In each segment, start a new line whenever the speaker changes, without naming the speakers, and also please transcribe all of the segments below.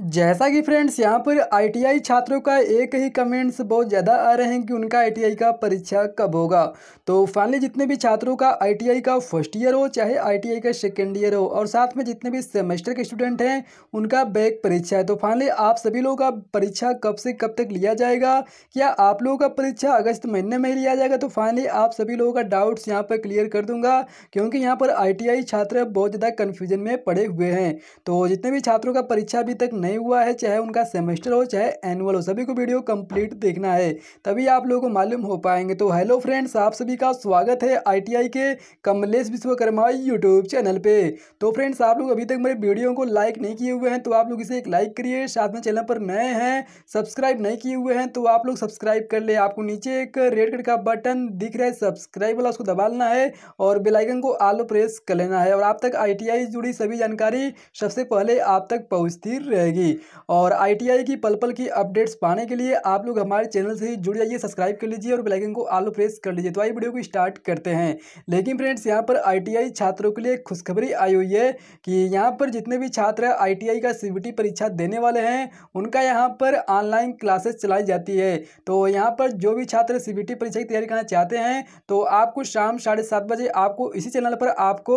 जैसा कि फ्रेंड्स यहाँ पर आईटीआई छात्रों का एक ही कमेंट्स बहुत ज़्यादा आ रहे हैं कि उनका आईटीआई का परीक्षा कब होगा तो फाइनली जितने भी छात्रों का आईटीआई का फर्स्ट ईयर हो चाहे आईटीआई का सेकेंड ईयर हो और साथ में जितने भी सेमेस्टर के स्टूडेंट हैं उनका बैक परीक्षा है तो फाइनली आप सभी लोगों का परीक्षा कब से कब तक लिया जाएगा क्या आप लोगों का परीक्षा अगस्त महीने में ही लिया जाएगा तो फाइनली आप सभी लोगों का डाउट्स यहाँ पर क्लियर कर दूंगा क्योंकि यहाँ पर आई छात्र बहुत ज़्यादा कन्फ्यूजन में पड़े हुए हैं तो जितने भी छात्रों का परीक्षा अभी तक नहीं हुआ है चाहे उनका सेमेस्टर हो चाहे एनुअल हो सभी को वीडियो कंप्लीट देखना है तभी आप लोगों को मालूम हो पाएंगे तो हेलो फ्रेंड्स आप सभी का स्वागत है आईटीआई के कमलेश विश्वकर्मा यूट्यूब चैनल पे तो फ्रेंड्स आप लोग अभी तक मेरे वीडियो को लाइक नहीं किए हुए हैं तो आप लोग इसे एक लाइक करिए साथ में चैनल पर नए हैं सब्सक्राइब नहीं किए हुए हैं तो आप लोग सब्सक्राइब कर ले आपको नीचे एक रेड कलर का बटन दिख रहा है सब्सक्राइब वाला उसको दबा लेना है और बेलाइकन को आलो प्रेस कर लेना है और आप तक आई जुड़ी सभी जानकारी सबसे पहले आप तक पहुँचती रहेगी मिलेगी और आईटीआई की पल पल की अपडेट्स पाने के लिए आप लोग हमारे चैनल से जुड़ जाइए सब्सक्राइब कर लीजिए और बेलाइकन को आलू प्रेस कर लीजिए तो आई वीडियो को स्टार्ट करते हैं लेकिन फ्रेंड्स यहाँ पर आई छात्रों के लिए खुशखबरी आई हुई है कि यहाँ पर जितने भी छात्र आई का सी परीक्षा देने वाले हैं उनका यहाँ पर ऑनलाइन क्लासेस चलाई जाती है तो यहाँ पर जो भी छात्र सी परीक्षा की तैयारी करना चाहते हैं तो आपको शाम साढ़े बजे आपको इसी चैनल पर आपको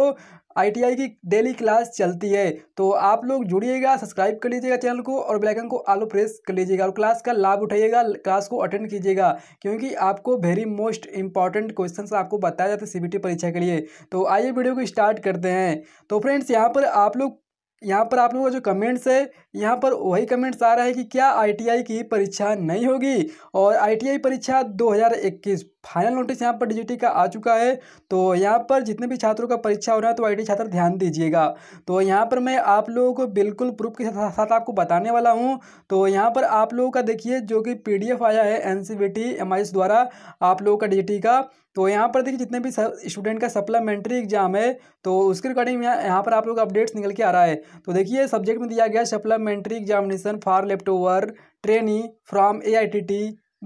आईटीआई की डेली क्लास चलती है तो आप लोग जुड़िएगा सब्सक्राइब कर लीजिएगा चैनल को और बेलाइकन को आलो प्रेस कर लीजिएगा और क्लास का लाभ उठाइएगा क्लास को अटेंड कीजिएगा क्योंकि आपको वेरी मोस्ट इंपॉर्टेंट क्वेश्चन आपको बताया जाता है सी परीक्षा के लिए तो आइए वीडियो को स्टार्ट करते हैं तो फ्रेंड्स यहाँ पर आप लोग यहाँ पर आप लोगों का जो कमेंट्स है यहाँ पर वही कमेंट्स आ रहा है कि क्या आईटीआई की परीक्षा नहीं होगी और आईटीआई परीक्षा 2021 फाइनल नोटिस यहाँ पर डीजीटी का आ चुका है तो यहाँ पर जितने भी छात्रों का परीक्षा हो रहा है तो आई छात्र ध्यान दीजिएगा तो यहाँ पर मैं आप लोगों को बिल्कुल प्रूफ के साथ साथ आपको बताने वाला हूँ तो यहाँ पर आप लोगों का देखिए जो कि पी आया है एन सी द्वारा आप लोगों का डी का तो यहाँ पर देखिए जितने भी स्टूडेंट का सप्लीमेंट्री एग्जाम है तो उसके रिगार्डिंग यहाँ यहाँ पर आप लोग अपडेट्स निकल के आ रहा है तो देखिए सब्जेक्ट में दिया गया supplementary examination for left over trainee from A I T T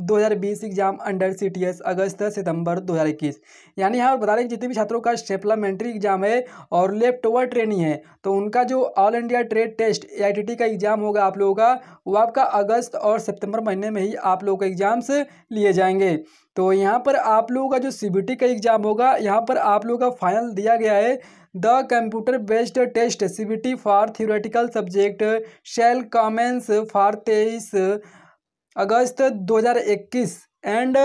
2020 exam under C T S August September 2021 यानी यहाँ बता रहे हैं जितने भी छात्रों का सप्लीमेंट्री एग्जाम है और लेफ्ट ओवर ट्रेनिंग है तो उनका जो all India trade test A का एग्जाम होगा आप लोगों का वो आपका अगस्त और सितंबर महीने में ही आप लोगों का एग्जाम्स लिए जाएंगे तो यहाँ पर आप लोगों का जो सी का एग्जाम होगा यहाँ पर आप लोगों का फाइनल दिया गया है the computer based test C for theoretical subject shall commence for तेईस August 2021 and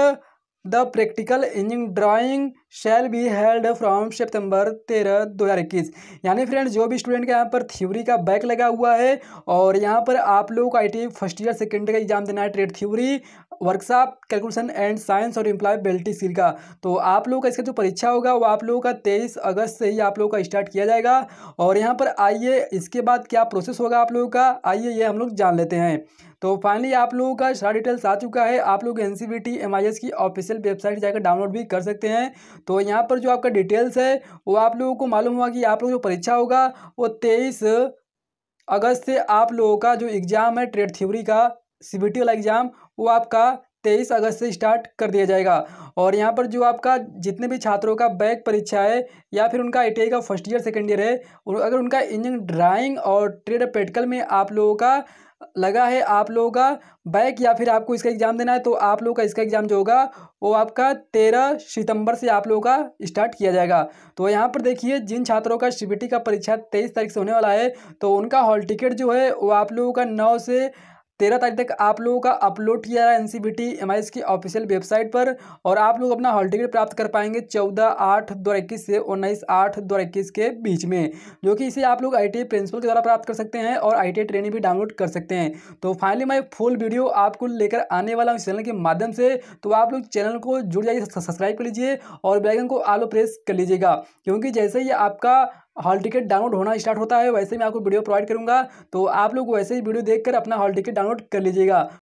the practical engine drawing shall be held from September तेरह दो हज़ार इक्कीस यानी फ्रेंड जो भी स्टूडेंट का यहाँ पर थ्योरी का बैक लगा हुआ है और यहाँ पर आप लोगों को आई फर्स्ट ईयर सेकेंड का एग्जाम देना है trade theory workshop calculation and science और एम्प्लॉयबिलिटी स्किल का तो आप लोगों का इसका जो परीक्षा होगा वो आप लोगों का तेईस अगस्त से ही आप लोगों का स्टार्ट किया जाएगा और यहाँ पर आइए इसके बाद क्या प्रोसेस होगा आप लोगों का आइए ये हम लोग जान लेते हैं तो फाइनली आप लोगों का सारा डिटेल्स आ चुका है आप लोग एन सी की ऑफिशियल वेबसाइट जाकर डाउनलोड भी कर सकते हैं तो यहाँ पर जो आपका डिटेल्स है वो आप लोगों को मालूम हुआ कि आप लोग जो परीक्षा होगा वो तेईस अगस्त से आप लोगों का जो एग्ज़ाम है ट्रेड थ्योरी का सी वाला एग्ज़ाम वो आपका तेईस अगस्त से स्टार्ट कर दिया जाएगा और यहाँ पर जो आपका जितने भी छात्रों का बैक परीक्षा है या फिर उनका आई का फर्स्ट ईयर सेकेंड ईयर है अगर उनका इंजीनियरिंग ड्राइंग और ट्रेड प्रैक्टिकल में आप लोगों का लगा है आप लोगों का बैक या फिर आपको इसका एग्ज़ाम देना है तो आप लोगों का इसका एग्ज़ाम जो होगा वो आपका तेरह सितंबर से आप लोगों का स्टार्ट किया जाएगा तो यहाँ पर देखिए जिन छात्रों का सी का परीक्षा तेईस तारीख से होने वाला है तो उनका हॉल टिकट जो है वो आप लोगों का नौ से तेरह तारीख तक आप लोगों का अपलोड किया रहा है N C B T M I S की ऑफिशियल वेबसाइट पर और आप लोग अपना हॉल टिकट प्राप्त कर पाएंगे चौदह आठ दो इक्कीस से उन्नीस आठ दो इक्कीस के बीच में जो कि इसे आप लोग आई टी आई प्रिंसिपल के द्वारा प्राप्त कर सकते हैं और आई टी आई ट्रेनिंग भी डाउनलोड कर सकते हैं तो फाइनली मैं फुल वीडियो आपको लेकर आने वाला हूँ चैनल के माध्यम से तो आप लोग चैनल को जुड़ जाइए सब्सक्राइब कर लीजिए और बैगन को आलो प्रेस कर लीजिएगा क्योंकि जैसे ही आपका हॉल टिकट डाउनलोड होना स्टार्ट होता है वैसे मैं आपको वीडियो प्रोवाइड करूँगा तो आप लोग वैसे ही वीडियो देखकर अपना हॉल टिकट डाउनलोड कर लीजिएगा